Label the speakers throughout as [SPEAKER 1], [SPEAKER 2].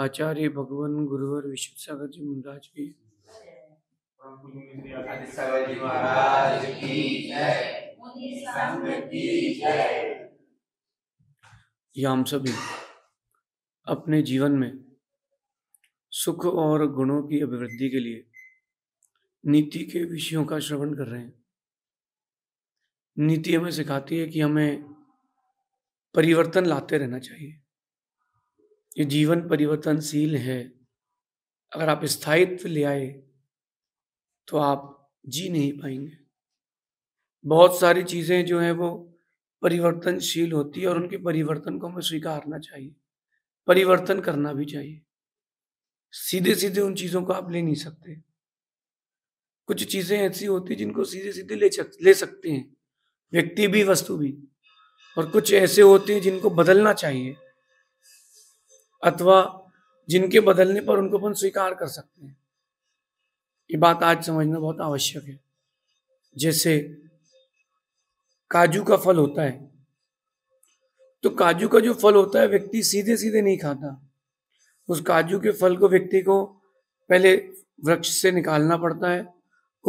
[SPEAKER 1] आचार्य भगवान गुरुवर विश्व सागर जी महाराज की या हम सभी अपने जीवन में सुख और गुणों की अभिवृद्धि के लिए नीति के विषयों का श्रवण कर रहे हैं नीति हमें सिखाती है कि हमें परिवर्तन लाते रहना चाहिए ये जीवन परिवर्तनशील है अगर आप स्थायित्व ले आए तो आप जी नहीं पाएंगे बहुत सारी चीज़ें जो हैं वो परिवर्तनशील होती है और उनके परिवर्तन को हमें स्वीकारना चाहिए परिवर्तन करना भी चाहिए सीधे सीधे उन चीज़ों को आप ले नहीं सकते कुछ चीज़ें ऐसी होती जिनको सीधे सीधे ले ले सकते हैं व्यक्ति भी वस्तु भी और कुछ ऐसे होते हैं जिनको बदलना चाहिए अथवा जिनके बदलने पर उनको अपन स्वीकार कर सकते हैं ये बात आज समझना बहुत आवश्यक है जैसे काजू का फल होता है तो काजू का जो फल होता है व्यक्ति सीधे सीधे नहीं खाता उस काजू के फल को व्यक्ति को पहले वृक्ष से निकालना पड़ता है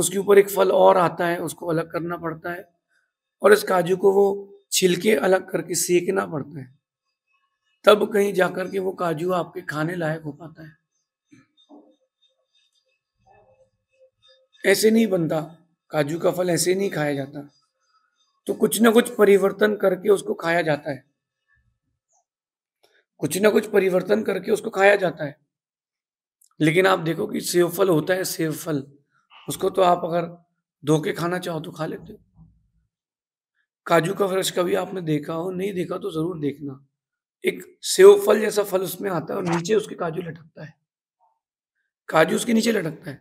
[SPEAKER 1] उसके ऊपर एक फल और आता है उसको अलग करना पड़ता है और इस काजू को वो छिलके अलग करके सेकना पड़ता है तब कहीं जाकर के वो काजू आपके खाने लायक हो पाता है ऐसे नहीं बनता काजू का फल ऐसे नहीं खाया जाता तो कुछ ना कुछ परिवर्तन करके उसको खाया जाता है कुछ ना कुछ परिवर्तन करके उसको खाया जाता है लेकिन आप देखो कि सेव फल होता है सेव फल उसको तो आप अगर धो के खाना चाहो तो खा लेते हो काजू का फ्रेश कभी आपने देखा हो नहीं देखा तो जरूर देखना एक सेव फल जैसा फल उसमें आता है और नीचे उसके काजू लटकता है काजू उसके नीचे लटकता है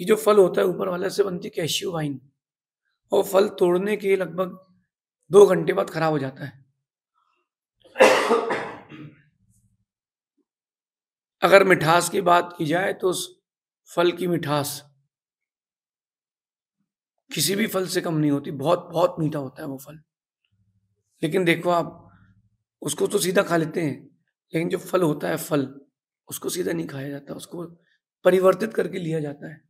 [SPEAKER 1] ये जो फल होता है ऊपर वाले से बनती है कैशियो वाइन और फल तोड़ने के लगभग दो घंटे बाद खराब हो जाता है अगर मिठास की बात की जाए तो उस फल की मिठास किसी भी फल से कम नहीं होती बहुत बहुत मीठा होता है वो फल लेकिन देखो आप उसको तो सीधा खा लेते हैं लेकिन जो फल होता है फल उसको सीधा नहीं खाया जाता उसको परिवर्तित करके लिया जाता है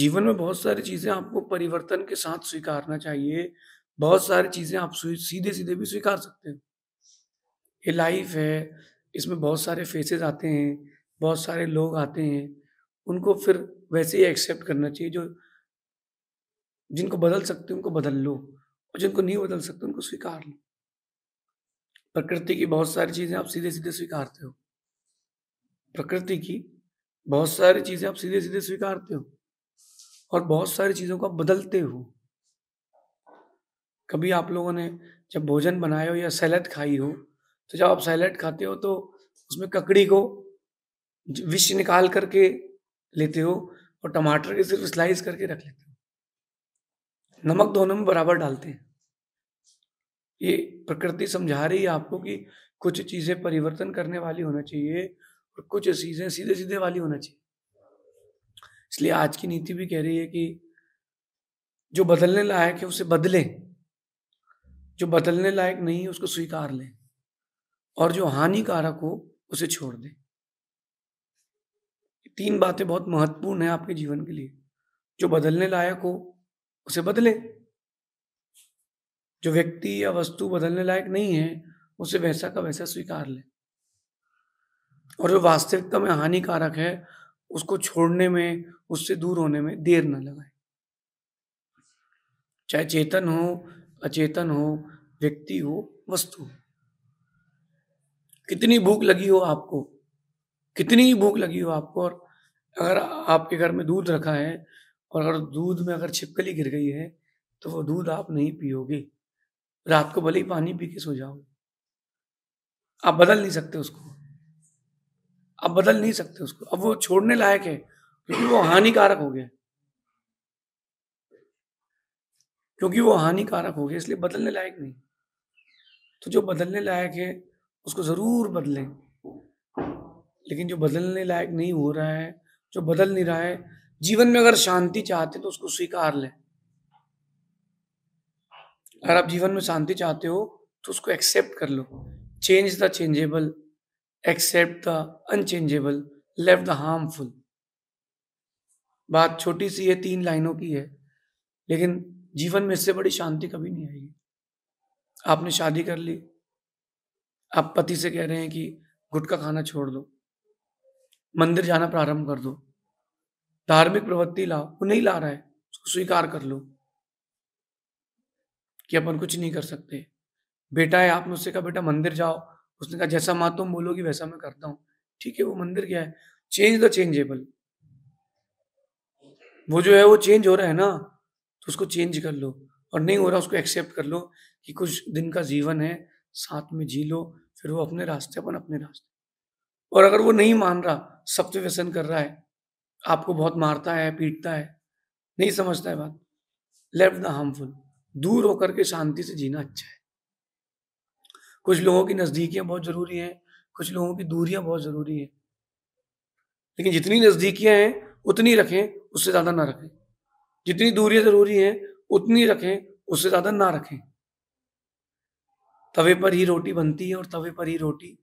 [SPEAKER 1] जीवन में बहुत सारी चीज़ें आपको परिवर्तन के साथ स्वीकारना चाहिए बहुत सारी चीज़ें आप सीधे सीधे भी स्वीकार सकते हो ये लाइफ है इसमें बहुत सारे फेसेस आते हैं बहुत सारे लोग आते हैं उनको फिर वैसे ही एक्सेप्ट करना चाहिए जो जिनको बदल सकते हो उनको बदल लो और जिनको नहीं बदल सकते उनको स्वीकार लो प्रकृति की बहुत सारी चीजें आप सीधे सीधे स्वीकारते हो प्रकृति की बहुत सारी चीजें आप सीधे सीधे स्वीकारते हो और बहुत सारी चीजों को आप बदलते हो कभी आप लोगों ने जब भोजन बनाए हो या सैलड खाई हो तो जब आप सैलड खाते हो तो उसमें ककड़ी को विष निकाल करके लेते हो और टमाटर के सिर्फ स्लाइस करके रख लेते हो नमक दोनों में बराबर डालते हैं ये प्रकृति समझा रही है आपको कि कुछ चीजें परिवर्तन करने वाली होना चाहिए और कुछ चीजें सीधे सीधे वाली होना चाहिए इसलिए आज की नीति भी कह रही है कि जो बदलने लायक है उसे बदलें जो बदलने लायक नहीं है उसको स्वीकार लें और जो हानिकारक हो उसे छोड़ दें तीन बातें बहुत महत्वपूर्ण है आपके जीवन के लिए जो बदलने लायक हो उसे बदलें जो व्यक्ति या वस्तु बदलने लायक नहीं है उसे वैसा का वैसा स्वीकार ले और जो वास्तविकता में हानिकारक है उसको छोड़ने में उससे दूर होने में देर न लगाए चाहे चेतन हो अचेतन हो व्यक्ति हो वस्तु हो कितनी भूख लगी हो आपको कितनी ही भूख लगी हो आपको और अगर आपके घर में दूध रखा है और अगर दूध में अगर छिपकली गिर गई है तो वो दूध आप नहीं पियोगे रात को भले ही पानी पी के सो जाओ आप बदल नहीं सकते उसको आप बदल नहीं सकते उसको अब वो छोड़ने लायक है क्योंकि वो हानिकारक हो गया क्योंकि वो हानिकारक हो गया इसलिए बदलने लायक नहीं तो जो बदलने लायक है उसको ज़रूर बदलें लेकिन जो बदलने लायक नहीं हो रहा है जो बदल नहीं रहा है जीवन में अगर शांति चाहते तो उसको स्वीकार लें अगर आप जीवन में शांति चाहते हो तो उसको एक्सेप्ट कर लो change the changeable accept the unchangeable leave the harmful बात छोटी सी है तीन लाइनों की है लेकिन जीवन में इससे बड़ी शांति कभी नहीं आएगी आपने शादी कर ली आप पति से कह रहे हैं कि गुटखा खाना छोड़ दो मंदिर जाना प्रारंभ कर दो धार्मिक प्रवृत्ति लाओ वो नहीं ला रहा है उसको स्वीकार कर लो कि अपन कुछ नहीं कर सकते बेटा है आपने उससे कहा बेटा मंदिर जाओ उसने कहा जैसा माँ तुम बोलोगी वैसा मैं करता हूँ ठीक है वो मंदिर क्या है चेंज द चेंजेबल वो जो है वो चेंज हो रहा है ना तो उसको चेंज कर लो और नहीं हो रहा उसको एक्सेप्ट कर लो कि कुछ दिन का जीवन है साथ में जी लो फिर वो अपने रास्ते अपन अपने रास्ते और अगर वो नहीं मान रहा सबसे व्यसन कर रहा है आपको बहुत मारता है पीटता है नहीं समझता है बात लेफ्ट द हार्मफुल दूर होकर के शांति से जीना अच्छा है कुछ लोगों की नजदीकियां बहुत ज़रूरी हैं कुछ लोगों की दूरियां बहुत ज़रूरी हैं लेकिन जितनी नजदीकियां हैं उतनी रखें उससे ज़्यादा ना रखें जितनी दूरियां ज़रूरी हैं उतनी रखें उससे ज़्यादा ना रखें तवे पर ही रोटी बनती है और तवे पर ही रोटी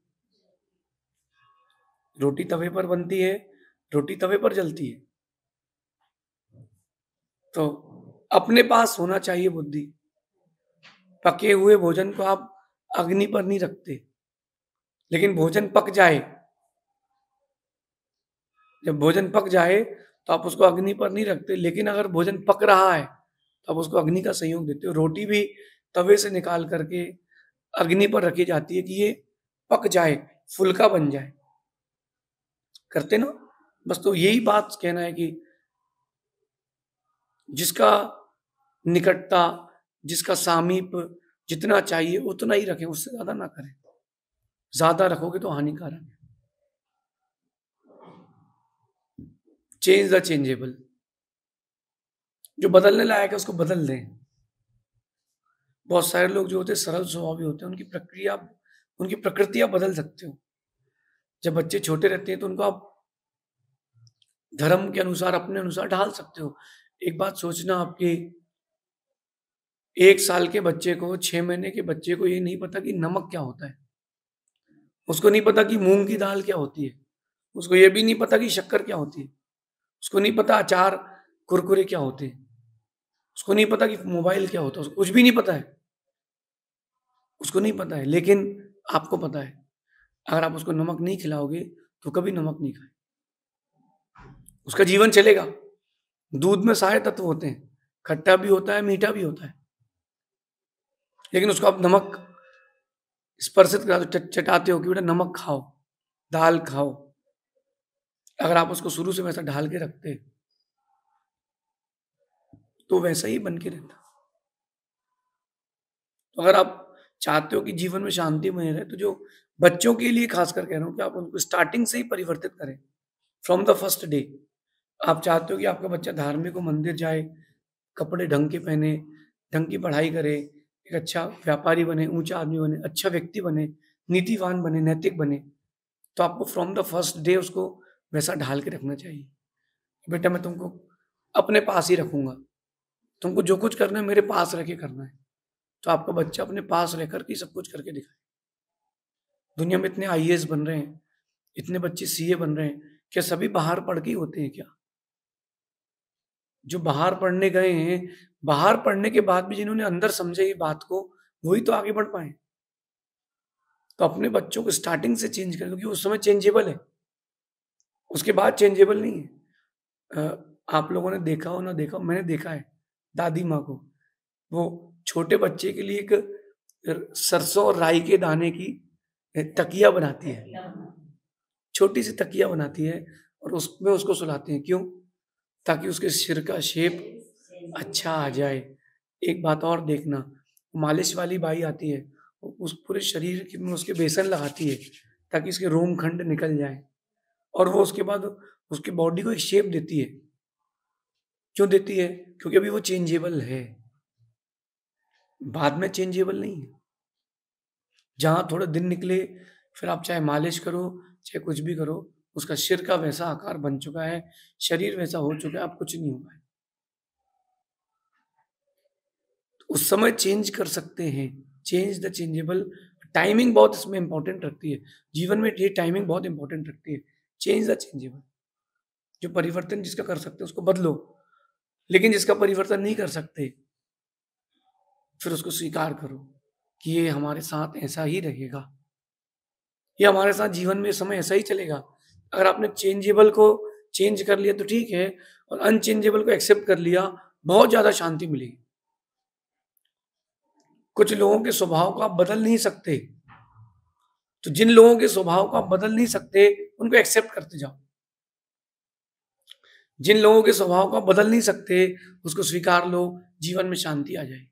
[SPEAKER 1] रोटी तवे पर बनती है रोटी तवे पर जलती है तो अपने पास होना चाहिए बुद्धि पके हुए भोजन को आप अग्नि पर नहीं रखते लेकिन भोजन पक जाए जब भोजन पक जाए तो आप उसको अग्नि पर नहीं रखते लेकिन अगर भोजन पक रहा है तो आप उसको अग्नि का संयोग देते हो रोटी भी तवे से निकाल करके अग्नि पर रखी जाती है कि ये पक जाए फुलका बन जाए करते ना बस तो यही बात कहना है कि जिसका निकटता जिसका सामीप जितना चाहिए उतना ही रखें उससे ज्यादा ना करें ज्यादा रखोगे तो हानिकारक है चेंज द चेंजेबल जो बदलने लायक है उसको बदल दें बहुत सारे लोग जो होते हैं सरल स्वभावी होते हैं उनकी प्रक्रिया उनकी प्रकृतियां बदल सकते हो जब बच्चे छोटे रहते हैं तो उनको आप धर्म के अनुसार अपने अनुसार ढाल सकते हो एक बात सोचना आपके एक साल के बच्चे को छह महीने के बच्चे को ये नहीं पता कि नमक क्या होता है उसको नहीं पता कि मूंग की दाल क्या होती है उसको ये भी नहीं पता कि शक्कर क्या होती है उसको नहीं पता अचार कुरकुरे क्या होते हैं उसको नहीं पता कि मोबाइल क्या होता है कुछ भी नहीं पता है उसको नहीं पता है लेकिन आपको पता है अगर आप उसको नमक नहीं खिलाओगे तो कभी नमक नहीं खाए उसका जीवन चलेगा दूध में सारे तत्व होते हैं खट्टा भी होता है मीठा भी होता है लेकिन उसको आप नमक स्पर्शित करा चटाते हो कि बेटा नमक खाओ दाल खाओ अगर आप उसको शुरू से वैसा ढाल के रखते तो वैसा ही बन के रहता तो अगर आप चाहते हो कि जीवन में शांति बने रहे तो जो बच्चों के लिए खास कर कह रहा हूं कि आप उनको स्टार्टिंग से ही परिवर्तित करें फ्रॉम द फर्स्ट डे आप चाहते हो कि आपका बच्चा धार्मिक मंदिर जाए कपड़े ढंग के पहने ढंग की पढ़ाई करे एक अच्छा व्यापारी बने ऊंचा आदमी बने अच्छा व्यक्ति बने नीतिवान बने नैतिक बने तो आपको फ्रॉम द फर्स्ट डे उसको वैसा ढाल के रखना चाहिए बेटा मैं तुमको अपने पास ही रखूंगा तुमको जो कुछ करना है मेरे पास रह के करना है तो आपका बच्चा अपने पास रह कर ही सब कुछ करके दिखाए दुनिया में इतने आई बन रहे हैं इतने बच्चे सी बन रहे हैं क्या सभी बाहर पढ़ के होते हैं क्या जो बाहर पढ़ने गए हैं बाहर पढ़ने के बाद भी जिन्होंने अंदर समझे ये बात को वही तो आगे बढ़ पाए तो अपने बच्चों को स्टार्टिंग से चेंज करें क्योंकि उस समय चेंजेबल है उसके बाद चेंजेबल नहीं है आप लोगों ने देखा हो ना देखा हो मैंने देखा है दादी माँ को वो छोटे बच्चे के लिए एक सरसों और राई के दाने की तकिया बनाती है छोटी सी तकिया बनाती है और उसमें उसको सुलाते हैं क्यों ताकि उसके सिर का शेप अच्छा आ जाए एक बात और देखना मालिश वाली बाई आती है उस पूरे शरीर में उसके बेसन लगाती है ताकि उसके रोम खंड निकल जाए और वो उसके बाद उसके बॉडी को एक शेप देती है क्यों देती है क्योंकि अभी वो चेंजेबल है बाद में चेंजेबल नहीं है जहां थोड़े दिन निकले फिर आप चाहे मालिश करो चाहे कुछ भी करो उसका सिर का वैसा आकार बन चुका है शरीर वैसा हो चुका है आप कुछ नहीं हो पाए उस समय चेंज कर सकते हैं चेंज द चेंजेबल टाइमिंग बहुत इसमें इंपॉर्टेंट रखती है जीवन में ये टाइमिंग बहुत इंपॉर्टेंट रखती है चेंज द चेंजेबल जो परिवर्तन जिसका कर सकते हैं उसको बदलो लेकिन जिसका परिवर्तन नहीं कर सकते फिर उसको स्वीकार करो कि ये हमारे साथ ऐसा ही रहेगा ये हमारे साथ जीवन में समय ऐसा ही चलेगा अगर आपने चेंजेबल को चेंज कर लिया तो ठीक है और अनचेंजेबल को एक्सेप्ट कर लिया बहुत ज़्यादा शांति मिलेगी कुछ लोगों के स्वभाव को आप बदल नहीं सकते तो जिन लोगों के स्वभाव को आप बदल नहीं सकते उनको एक्सेप्ट करते जाओ जिन लोगों के स्वभाव को आप बदल नहीं सकते उसको स्वीकार लो जीवन में शांति आ जाए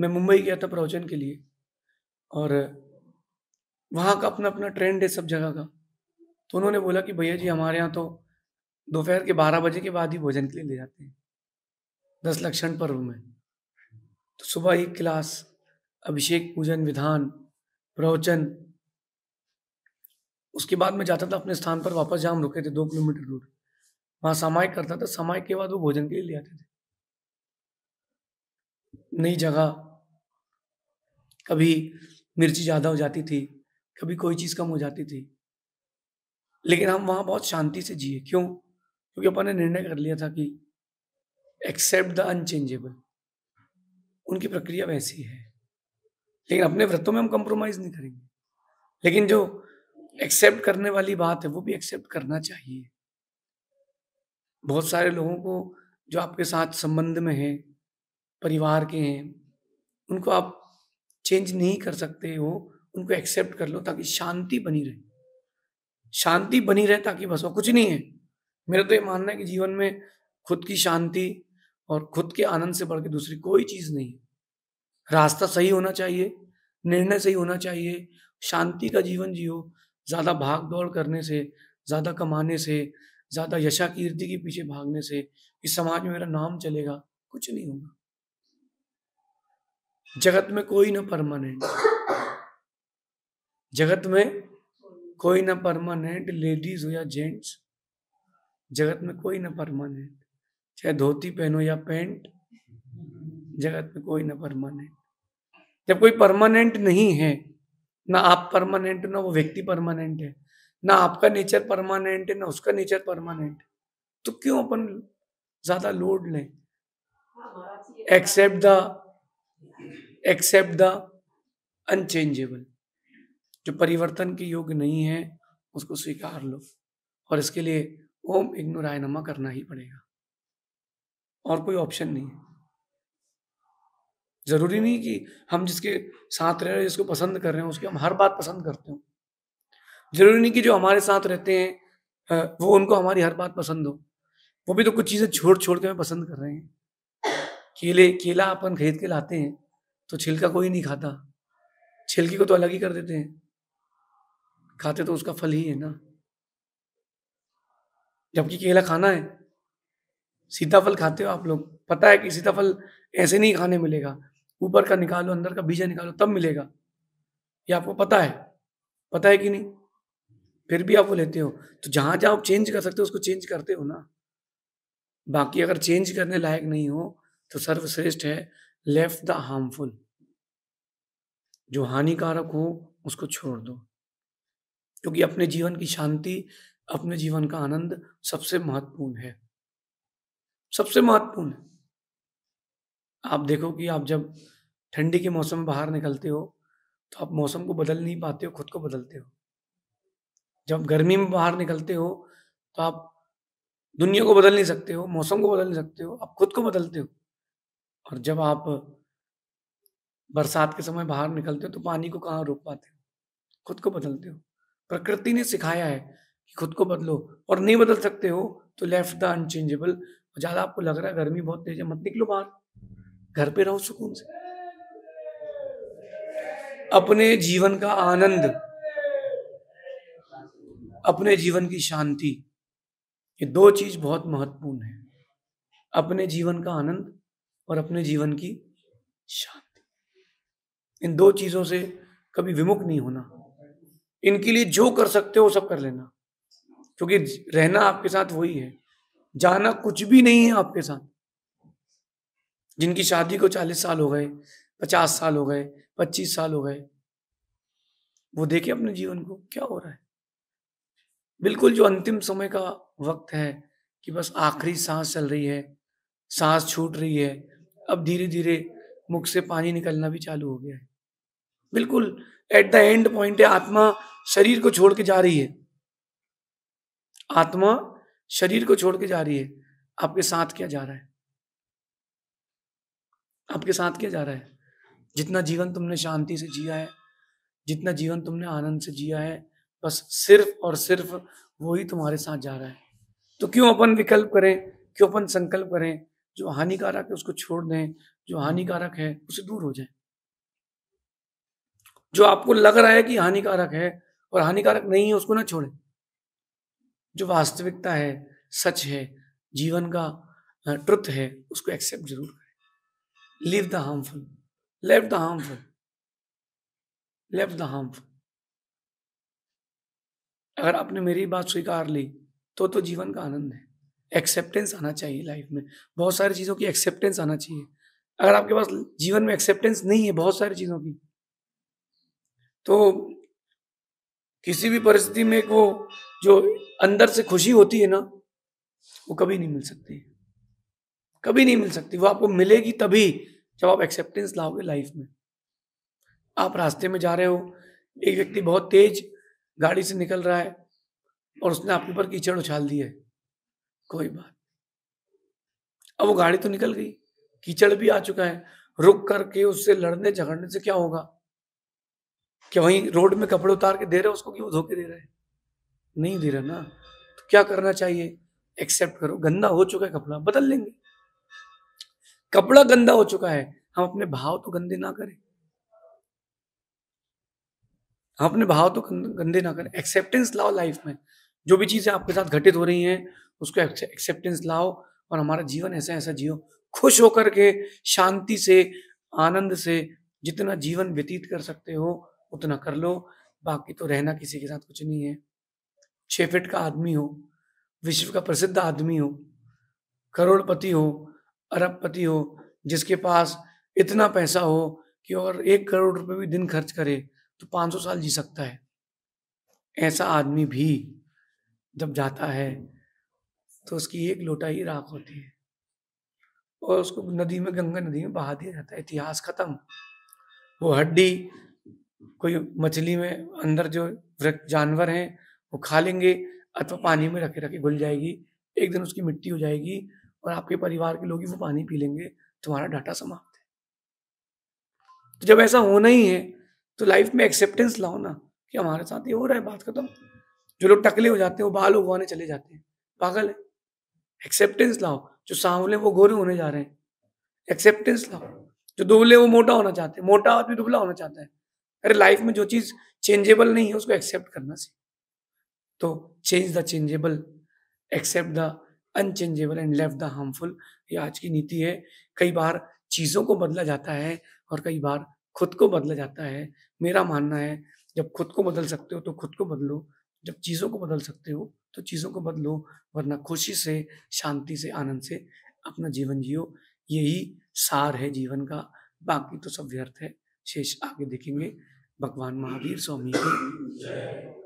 [SPEAKER 1] मैं मुंबई गया था प्रवचन के लिए और वहां का अपना अपना ट्रेंड है सब जगह का तो उन्होंने बोला कि भैया जी हमारे यहाँ तो दोपहर के बारह बजे के बाद ही भोजन के लिए ले जाते हैं दस लक्षण पर्व में तो सुबह एक क्लास अभिषेक पूजन विधान प्रवचन उसके बाद मैं जाता था अपने स्थान पर वापस जहाँ हम रुके थे दो किलोमीटर दूर वहां सामायिक करता था सामायिक के बाद वो भोजन के लिए ले आते थे नई जगह कभी मिर्ची ज़्यादा हो जाती थी कभी कोई चीज़ कम हो जाती थी लेकिन हम वहां बहुत शांति से जिए क्यों क्योंकि अपन ने निर्णय कर लिया था कि एक्सेप्ट द अनचेंजेबल उनकी प्रक्रिया वैसी है लेकिन अपने व्रतों में हम कंप्रोमाइज़ नहीं करेंगे लेकिन जो एक्सेप्ट करने वाली बात है वो भी एक्सेप्ट करना चाहिए बहुत सारे लोगों को जो आपके साथ संबंध में हैं परिवार के हैं उनको आप चेंज नहीं कर सकते हो उनको एक्सेप्ट कर लो ताकि शांति बनी रहे शांति बनी रहे ताकि बस वो कुछ नहीं है मेरा तो ये मानना है कि जीवन में खुद की शांति और खुद के आनंद से बढ़ के दूसरी कोई चीज नहीं रास्ता सही होना चाहिए निर्णय सही होना चाहिए शांति का जीवन जियो ज़्यादा भाग दौड़ करने से ज़्यादा कमाने से ज़्यादा यशा कीर्ति के पीछे भागने से इस समाज में मेरा नाम चलेगा कुछ नहीं होगा जगत में कोई ना परमानेंट जगत में कोई ना परमानेंट लेडीज हो या जेंट्स जगत में कोई ना परमानेंट चाहे धोती पहनो या पैंट जगत में कोई ना परमानेंट जब कोई परमानेंट नहीं है ना आप परमानेंट ना वो व्यक्ति परमानेंट है ना आपका नेचर परमानेंट है ना उसका नेचर परमानेंट तो क्यों अपन ज्यादा लोड लें accept the accept the unchangeable जो परिवर्तन के योग्य नहीं है उसको स्वीकार लो और इसके लिए ओम इग्नोराय नमा करना ही पड़ेगा और कोई ऑप्शन नहीं है जरूरी नहीं कि हम जिसके साथ रह रहे जिसको पसंद कर रहे हैं उसकी हम हर बात पसंद करते हो जरूरी नहीं कि जो हमारे साथ रहते हैं वो उनको हमारी हर बात पसंद हो वो भी तो कुछ चीज़ें छोड़ छोड़ के हमें पसंद कर रहे हैं केले केला अपन खरीद के लाते हैं तो छिलका कोई नहीं खाता छिलकी को तो अलग ही कर देते हैं खाते तो उसका फल ही है ना जबकि केला खाना है सीताफल खाते हो आप लोग पता है कि सीताफल ऐसे नहीं खाने मिलेगा ऊपर का निकालो अंदर का बीजा निकालो तब मिलेगा ये आपको पता है पता है कि नहीं फिर भी आप वो लेते हो तो जहां जहां आप चेंज कर सकते हो उसको चेंज करते हो ना बाकी अगर चेंज करने लायक नहीं हो तो सर्वश्रेष्ठ है लेफ्ट द हार्मफुल जो हानिकारक हो उसको छोड़ दो क्योंकि अपने जीवन की शांति अपने जीवन का आनंद सबसे महत्वपूर्ण है सबसे महत्वपूर्ण है आप देखो कि आप जब ठंडी के मौसम में बाहर निकलते हो तो आप मौसम को बदल नहीं पाते हो खुद को बदलते हो जब गर्मी में बाहर निकलते हो तो आप
[SPEAKER 2] दुनिया को बदल नहीं सकते
[SPEAKER 1] हो मौसम को बदल नहीं सकते हो आप खुद को बदलते हो और जब आप बरसात के समय बाहर निकलते हो तो पानी को कहाँ रोक पाते हो खुद को बदलते हो प्रकृति ने सिखाया है कि खुद को बदलो और नहीं बदल सकते हो तो लेफ्ट द अनचेंजेबल ज़्यादा आपको लग रहा है गर्मी बहुत तेज है मत निकलो बाहर घर पे रहो सुकून से अपने जीवन का आनंद अपने जीवन की शांति ये दो चीज बहुत महत्वपूर्ण है अपने जीवन का आनंद और अपने जीवन की शांति इन दो चीजों से कभी विमुख नहीं होना इनके लिए जो कर सकते हो सब कर लेना क्योंकि रहना आपके साथ वही है जाना कुछ भी नहीं है आपके साथ जिनकी शादी को चालीस साल हो गए पचास साल हो गए पच्चीस साल हो गए वो देखे अपने जीवन को क्या हो रहा है बिल्कुल जो अंतिम समय का वक्त है कि बस आखिरी सांस चल रही है सांस छूट रही है अब धीरे धीरे मुख से पानी निकलना भी चालू हो गया है बिल्कुल एट द एंड पॉइंट है आत्मा शरीर को छोड़ के जा रही है आत्मा शरीर को छोड़ के जा रही है आपके साथ क्या जा रहा है आपके साथ क्या जा रहा है जितना जीवन तुमने शांति से जिया है जितना जीवन तुमने आनंद से जिया है बस सिर्फ और सिर्फ वो ही तुम्हारे साथ जा रहा है तो क्यों अपन विकल्प करें क्यों अपन संकल्प करें जो हानिकारक है उसको छोड़ दें जो हानिकारक है उसे दूर हो जाए जो आपको लग रहा है कि हानिकारक है और हानिकारक नहीं है उसको ना छोड़ें जो वास्तविकता है सच है जीवन का ट्रुथ है उसको एक्सेप्ट जरूर करें leave the harmful leave the harmful leave the harmful अगर आपने मेरी बात स्वीकार ली तो तो जीवन का आनंद है एक्सेप्टेंस आना चाहिए लाइफ में बहुत सारी चीज़ों की एक्सेप्टेंस आना चाहिए अगर आपके पास जीवन में एक्सेप्टेंस नहीं है बहुत सारी चीज़ों की तो किसी भी परिस्थिति में एक वो जो अंदर से खुशी होती है ना वो कभी नहीं मिल सकती कभी नहीं मिल सकती वो आपको मिलेगी तभी जब आप एक्सेप्टेंस लाओगे लाइफ में आप रास्ते में जा रहे हो एक व्यक्ति बहुत तेज गाड़ी से निकल रहा है और उसने आपके ऊपर कीचड़ उछाल दिया है कोई बात अब वो गाड़ी तो निकल गई कीचड़ भी आ चुका है रुक करके उससे लड़ने झगड़ने से क्या होगा कि वहीं रोड में कपड़े उतार के दे रहे हो उसको क्यों धोके दे रहे हैं नहीं दे रहा ना तो क्या करना चाहिए एक्सेप्ट करो गंदा हो चुका है कपड़ा बदल लेंगे कपड़ा गंदा हो चुका है हम अपने भाव तो गंदे ना करें हम अपने भाव तो गंदे ना करें एक्सेप्टेंस लाओ लाइफ में जो भी चीज़ें आपके साथ घटित हो रही हैं उसको एक्सेप्टेंस लाओ और हमारा जीवन ऐसा ऐसा जियो खुश होकर के शांति से आनंद से जितना जीवन व्यतीत कर सकते हो उतना कर लो बाकी तो रहना किसी के साथ कुछ नहीं है छः फिट का आदमी हो विश्व का प्रसिद्ध आदमी हो करोड़पति हो अरबपति हो जिसके पास इतना पैसा हो कि और एक करोड़ रुपए भी दिन खर्च करे तो 500 साल जी सकता है ऐसा आदमी भी जब जाता है तो उसकी एक लोटा ही राख होती है और उसको नदी में गंगा नदी में बहा दिया जाता है इतिहास खत्म वो हड्डी कोई मछली में अंदर जो जानवर हैं वो खा लेंगे अथवा पानी में रखे रखे घुल जाएगी एक दिन उसकी मिट्टी हो जाएगी और आपके परिवार के लोग ही वो पानी पी लेंगे तुम्हारा डाटा समाप्त है तो जब ऐसा होना ही है तो लाइफ में एक्सेप्टेंस लाओ ना कि हमारे साथ ये हो रहा है बात खत्म जो लोग टकले हो जाते हैं वो बाल उगवाने चले जाते हैं पागल है एक्सेप्टेंस लाओ जो सांवले वो गोरे होने जा रहे हैं एक्सेप्टेंस लाओ जो दुबले वो मोटा होना चाहते हैं मोटा आदमी दुबला होना चाहता है अरे लाइफ में जो चीज़ चेंजेबल नहीं है उसको एक्सेप्ट करना सीख तो change the changeable accept the unchangeable and left the harmful ये आज की नीति है कई बार चीज़ों को बदला जाता है और कई बार खुद को बदला जाता है मेरा मानना है जब खुद को बदल सकते हो तो खुद को बदलो जब चीज़ों को बदल सकते हो तो चीज़ों को बदलो वरना खुशी से शांति से आनंद से अपना जीवन जियो यही सार है जीवन का बाकी तो सब व्यर्थ है शेष आगे देखेंगे भगवान महावीर स्वामी की